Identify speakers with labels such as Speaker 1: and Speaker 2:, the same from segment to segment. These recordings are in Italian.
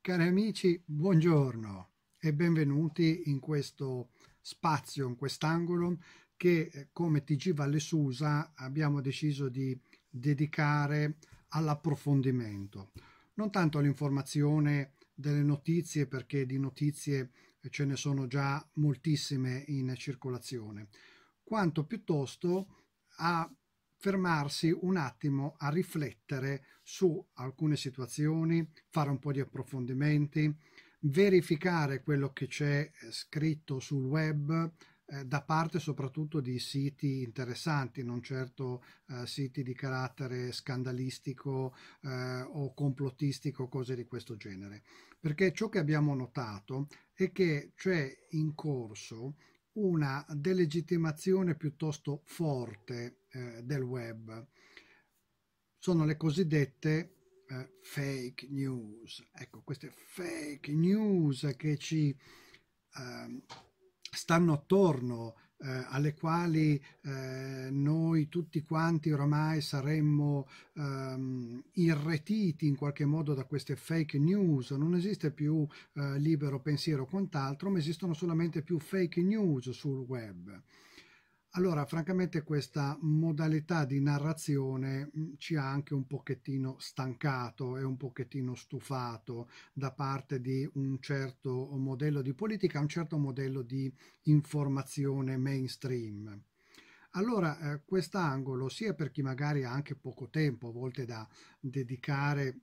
Speaker 1: Cari amici, buongiorno e benvenuti in questo spazio, in quest'angolo che eh, come TG Valle Susa abbiamo deciso di dedicare all'approfondimento, non tanto all'informazione delle notizie perché di notizie eh, ce ne sono già moltissime in circolazione, quanto piuttosto a fermarsi un attimo a riflettere su alcune situazioni, fare un po' di approfondimenti, verificare quello che c'è eh, scritto sul web, eh, da parte soprattutto di siti interessanti, non certo eh, siti di carattere scandalistico eh, o complottistico, cose di questo genere. Perché ciò che abbiamo notato è che c'è in corso una delegittimazione piuttosto forte eh, del web. Sono le cosiddette eh, fake news. Ecco, queste fake news che ci ehm, stanno attorno, eh, alle quali eh, noi tutti quanti oramai saremmo ehm, irretiti in qualche modo da queste fake news, non esiste più eh, libero pensiero o quant'altro, ma esistono solamente più fake news sul web allora francamente questa modalità di narrazione mm, ci ha anche un pochettino stancato e un pochettino stufato da parte di un certo modello di politica, un certo modello di informazione mainstream. Allora, eh, quest'angolo, sia per chi magari ha anche poco tempo a volte da dedicare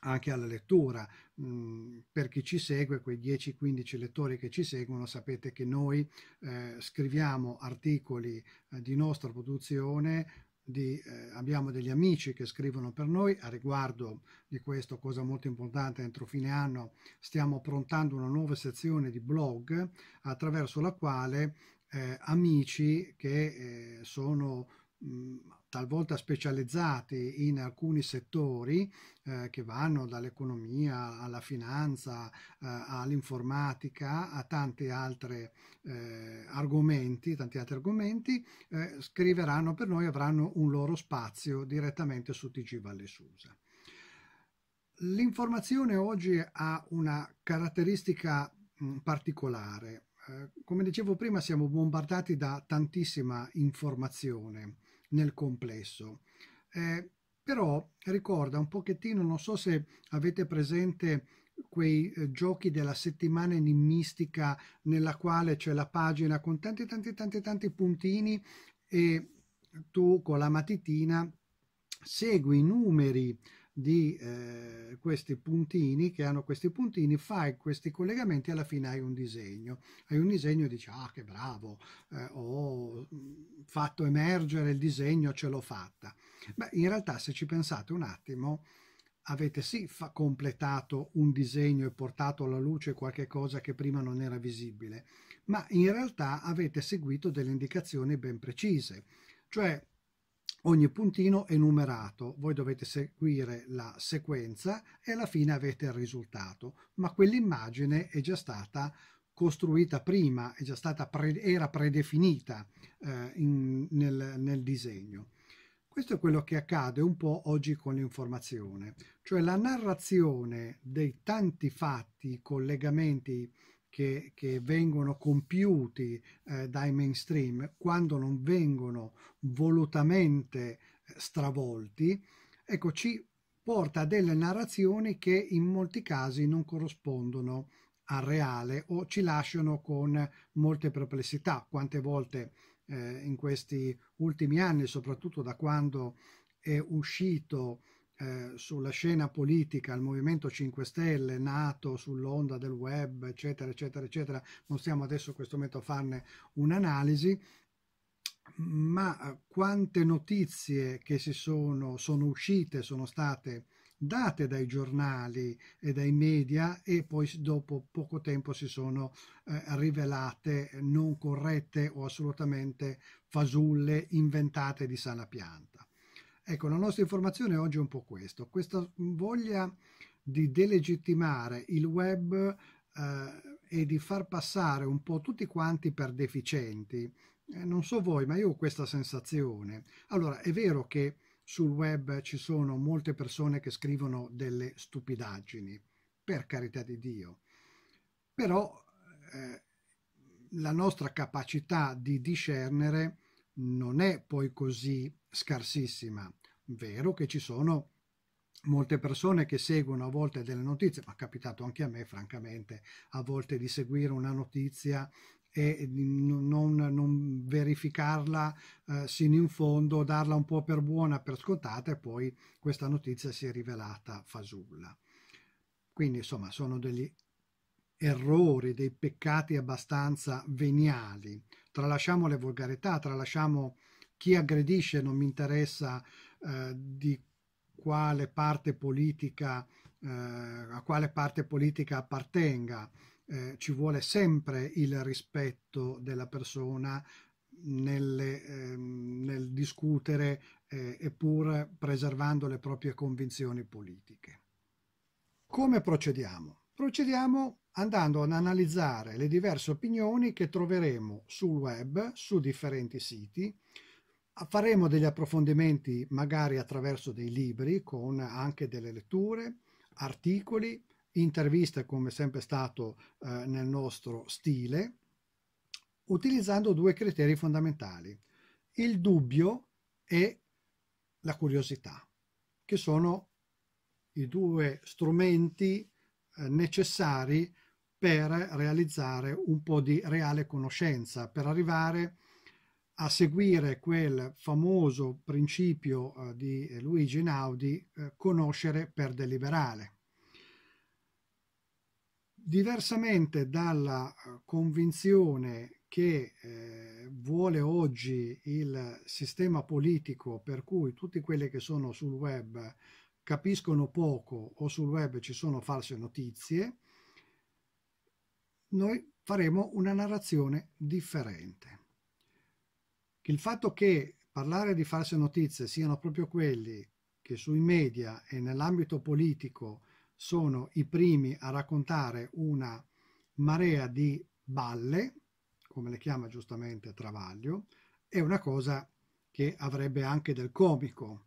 Speaker 1: anche alla lettura. Mm, per chi ci segue, quei 10-15 lettori che ci seguono, sapete che noi eh, scriviamo articoli eh, di nostra produzione. Di, eh, abbiamo degli amici che scrivono per noi a riguardo di questo, cosa molto importante, entro fine anno stiamo prontando una nuova sezione di blog attraverso la quale eh, amici che eh, sono mh, mm, talvolta specializzate in alcuni settori eh, che vanno dall'economia alla finanza, eh, all'informatica, a tanti altri eh, argomenti, tanti altri argomenti eh, scriveranno per noi, avranno un loro spazio direttamente su TG Valle Susa. L'informazione oggi ha una caratteristica mh, mm, particolare. Eh, come dicevo prima, siamo bombardati da tantissima informazione nel complesso. Eh, però ricorda un pochettino, non so se avete presente quei eh, giochi della settimana enigmistica nella quale c'è la pagina con tanti tanti tanti tanti puntini e tu con la matitina segui i numeri di eh, questi puntini che hanno questi puntini, fai questi collegamenti e alla fine hai un disegno. Hai un disegno e dici ah che bravo, eh, ho mm, fatto emergere il disegno, ce l'ho fatta. Beh, in realtà se ci pensate un attimo, avete sì fa, completato un disegno e portato alla luce qualche cosa che prima non era visibile, ma in realtà avete seguito delle indicazioni ben precise. Cioè, Ogni puntino è numerato, voi dovete seguire la sequenza e alla fine avete il risultato, ma quell'immagine è già stata costruita prima, pre era predefinita eh, in, nel, nel disegno. Questo è quello che accade un po' oggi con l'informazione, cioè la narrazione dei tanti fatti, collegamenti, che, che vengono compiuti eh, dai mainstream, quando non vengono volutamente eh, stravolti, ecco, ci porta a delle narrazioni che in molti casi non corrispondono al reale o ci lasciano con molte perplessità. Quante volte eh, in questi ultimi anni, soprattutto da quando è uscito eh, sulla scena politica, il Movimento 5 Stelle, nato sull'onda del web, eccetera, eccetera, eccetera. Non stiamo adesso in questo momento a farne un'analisi, ma eh, quante notizie che si sono, sono uscite, sono state date dai giornali e dai media e poi dopo poco tempo si sono eh, rivelate non corrette o assolutamente fasulle inventate di sana pianta. Ecco, la nostra informazione oggi è un po' questo, questa voglia di delegittimare il web eh, e di far passare un po' tutti quanti per deficienti. Eh, non so voi, ma io ho questa sensazione. Allora, è vero che sul web ci sono molte persone che scrivono delle stupidaggini, per carità di Dio, però eh, la nostra capacità di discernere non è poi così scarsissima. Vero che ci sono molte persone che seguono a volte delle notizie, ma è capitato anche a me, francamente, a volte di seguire una notizia e non, non verificarla eh, sino in fondo, darla un po' per buona, per scontata e poi questa notizia si è rivelata fasulla. Quindi insomma sono degli errori, dei peccati abbastanza veniali. Tralasciamo le volgarità, tralasciamo chi aggredisce, non mi interessa eh, di quale parte politica, eh, a quale parte politica appartenga. Eh, ci vuole sempre il rispetto della persona nelle, ehm, nel discutere eh, eppur preservando le proprie convinzioni politiche. Come procediamo? Procediamo andando ad analizzare le diverse opinioni che troveremo sul web, su differenti siti, Faremo degli approfondimenti magari attraverso dei libri con anche delle letture, articoli, interviste come sempre stato eh, nel nostro stile, utilizzando due criteri fondamentali, il dubbio e la curiosità, che sono i due strumenti eh, necessari per realizzare un po' di reale conoscenza, per arrivare a a seguire quel famoso principio eh, di Luigi Naudi, eh, conoscere per deliberare. Diversamente dalla eh, convinzione che eh, vuole oggi il sistema politico per cui tutti quelli che sono sul web capiscono poco o sul web ci sono false notizie, noi faremo una narrazione differente che il fatto che parlare di false notizie siano proprio quelli che sui media e nell'ambito politico sono i primi a raccontare una marea di balle, come le chiama giustamente Travaglio, è una cosa che avrebbe anche del comico.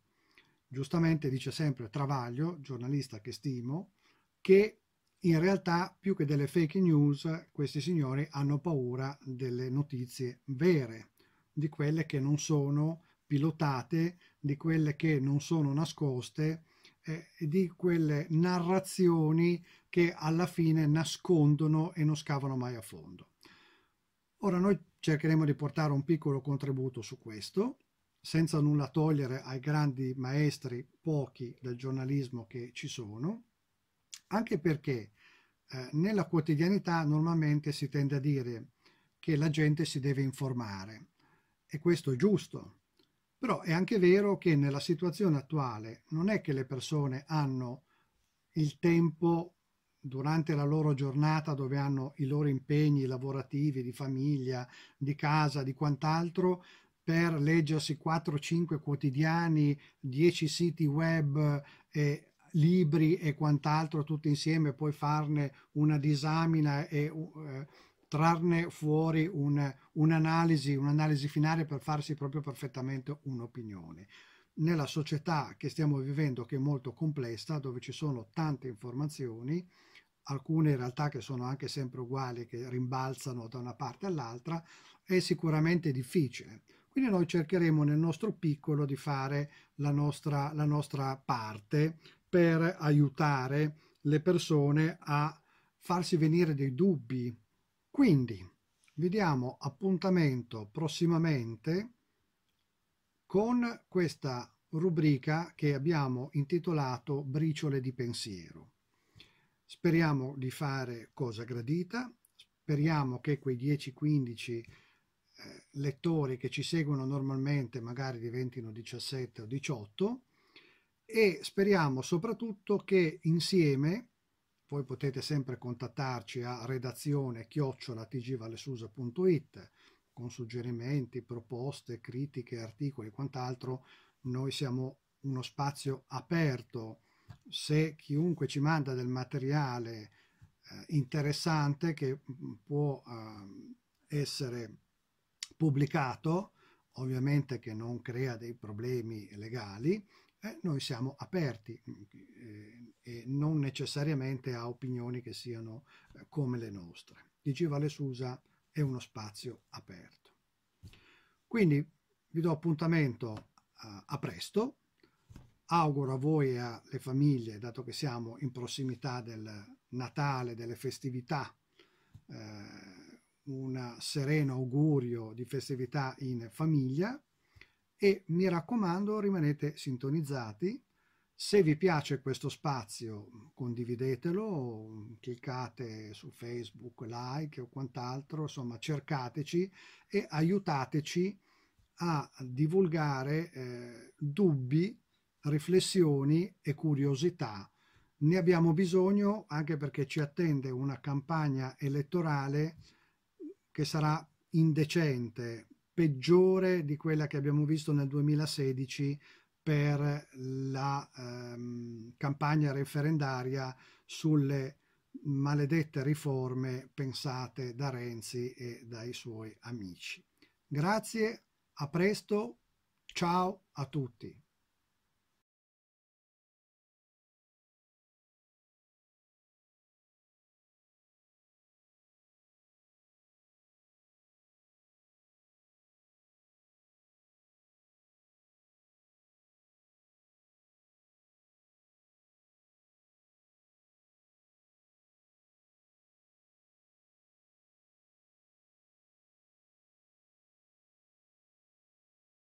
Speaker 1: Giustamente dice sempre Travaglio, giornalista che stimo, che in realtà più che delle fake news questi signori hanno paura delle notizie vere di quelle che non sono pilotate, di quelle che non sono nascoste, eh, di quelle narrazioni che alla fine nascondono e non scavano mai a fondo. Ora noi cercheremo di portare un piccolo contributo su questo, senza nulla togliere ai grandi maestri, pochi del giornalismo che ci sono, anche perché eh, nella quotidianità normalmente si tende a dire che la gente si deve informare e questo è giusto. Però è anche vero che nella situazione attuale non è che le persone hanno il tempo durante la loro giornata dove hanno i loro impegni lavorativi, di famiglia, di casa, di quant'altro, per leggersi 4-5 quotidiani, 10 siti web, eh, libri e quant'altro tutti insieme, poi farne una disamina e... Uh, trarne fuori un, un'analisi, un'analisi finale per farsi proprio perfettamente un'opinione. Nella società che stiamo vivendo, che è molto complessa, dove ci sono tante informazioni, alcune in realtà che sono anche sempre uguali, che rimbalzano da una parte all'altra, è sicuramente difficile. Quindi noi cercheremo nel nostro piccolo di fare la nostra, la nostra parte per aiutare le persone a farsi venire dei dubbi quindi vi diamo appuntamento prossimamente con questa rubrica che abbiamo intitolato Briciole di pensiero. Speriamo di fare cosa gradita, speriamo che quei 10-15 eh, lettori che ci seguono normalmente magari diventino 17 o 18 e speriamo soprattutto che insieme poi potete sempre contattarci a redazione chiocciolatvalesusa.it con suggerimenti, proposte, critiche, articoli e quant'altro. Noi siamo uno spazio aperto. Se chiunque ci manda del materiale eh, interessante che mm, può eh, essere pubblicato, ovviamente che non crea dei problemi legali, eh, noi siamo aperti mm, eh, e non necessariamente a opinioni che siano eh, come le nostre. Diceva Le Susa, è uno spazio aperto. Quindi vi do appuntamento a, a presto. Auguro a voi e alle famiglie, dato che siamo in prossimità del Natale, delle festività, eh, un sereno augurio di festività in famiglia e mi raccomando rimanete sintonizzati. Se vi piace questo spazio condividetelo, cliccate su Facebook, like o quant'altro, insomma cercateci e aiutateci a divulgare eh, dubbi, riflessioni e curiosità. Ne abbiamo bisogno anche perché ci attende una campagna elettorale che sarà indecente peggiore di quella che abbiamo visto nel 2016 per la ehm, campagna referendaria sulle maledette riforme pensate da Renzi e dai suoi amici. Grazie, a presto, ciao a tutti.